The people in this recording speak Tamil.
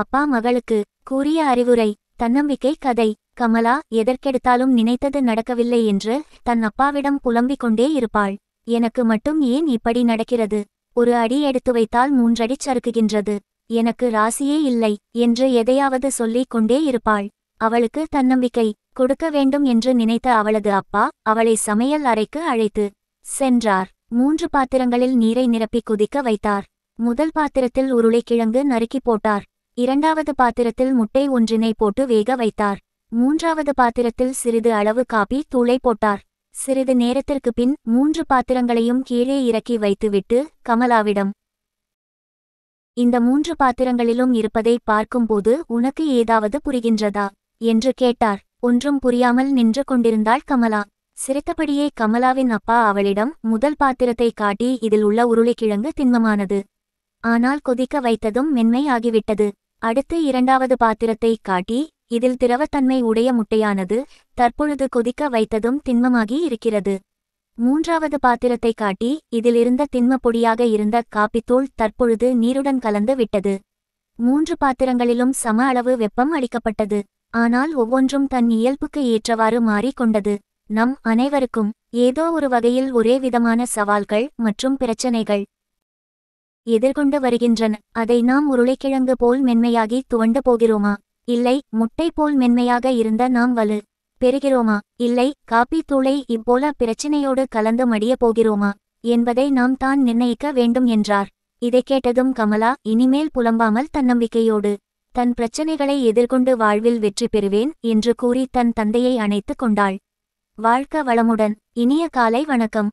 அப்பா மகளுக்கு கூறிய அறிவுரை தன்னம்பிக்கை கதை கமலா எதற்கெடுத்தாலும் நினைத்தது நடக்கவில்லை என்று தன் அப்பாவிடம் புலம்பிக் கொண்டே இருப்பாள் எனக்கு மட்டும் ஏன் இப்படி நடக்கிறது ஒரு அடி எடுத்து வைத்தால் மூன்றடி சறுக்குகின்றது எனக்கு ராசியே இல்லை என்று எதையாவது சொல்லிக் கொண்டே இருப்பாள் அவளுக்கு தன்னம்பிக்கை கொடுக்க வேண்டும் என்று நினைத்த அவளது அப்பா அவளை சமையல் அறைக்கு அழைத்து சென்றார் மூன்று பாத்திரங்களில் நீரை நிரப்பி குதிக்க வைத்தார் முதல் பாத்திரத்தில் உருளைக்கிழங்கு நறுக்கி போட்டார் இரண்டாவது பாத்திரத்தில் முட்டை ஒன்றினை போட்டு வேக வைத்தார் மூன்றாவது பாத்திரத்தில் சிறிது அளவு காபி தூளை போட்டார் சிறிது நேரத்திற்கு பின் மூன்று பாத்திரங்களையும் கீழே இறக்கி வைத்துவிட்டு கமலாவிடம் இந்த மூன்று பாத்திரங்களிலும் இருப்பதை பார்க்கும்போது உனக்கு ஏதாவது புரிகின்றதா என்று கேட்டார் ஒன்றும் புரியாமல் நின்று கொண்டிருந்தாள் கமலா சிரித்தபடியே கமலாவின் அப்பா அவளிடம் முதல் பாத்திரத்தை காட்டி இதில் உள்ள உருளைக்கிழங்கு திண்மமானது ஆனால் கொதிக்க வைத்ததும் மென்மையாகிவிட்டது அடுத்து இரண்டாவது பாத்திரத்தை காட்டி இதில் திரவத்தன்மை உடைய முட்டையானது தற்பொழுது கொதிக்க வைத்ததும் திண்மமாகி இருக்கிறது மூன்றாவது பாத்திரத்தை காட்டி இதில் இருந்த திண்ம பொடியாக இருந்த காப்பித்தூள் தற்பொழுது நீருடன் கலந்து விட்டது மூன்று பாத்திரங்களிலும் சம அளவு வெப்பம் அளிக்கப்பட்டது ஆனால் ஒவ்வொன்றும் தன் இயல்புக்கு ஏற்றவாறு மாறிக்கொண்டது நம் அனைவருக்கும் ஏதோ ஒரு வகையில் ஒரே விதமான சவால்கள் மற்றும் பிரச்சினைகள் எதிர்கொண்டு வருகின்றன அதை நாம் உருளைக்கிழங்கு போல் மென்மையாகி துவண்டு போகிறோமா இல்லை முட்டை போல் மென்மையாக இருந்த நாம் வலு பெறுகிறோமா இல்லை காப்பி தூளை இப்போல பிரச்சினையோடு கலந்து மடிய போகிறோமா என்பதை நாம் தான் நிர்ணயிக்க வேண்டும் என்றார் இதை கேட்டதும் கமலா இனிமேல் புலம்பாமல் தன்னம்பிக்கையோடு தன் பிரச்சனைகளை எதிர்கொண்டு வாழ்வில் வெற்றி பெறுவேன் என்று கூறி தன் தந்தையை அணைத்து கொண்டாள் வாழ்க்க வளமுடன் இனிய காலை வணக்கம்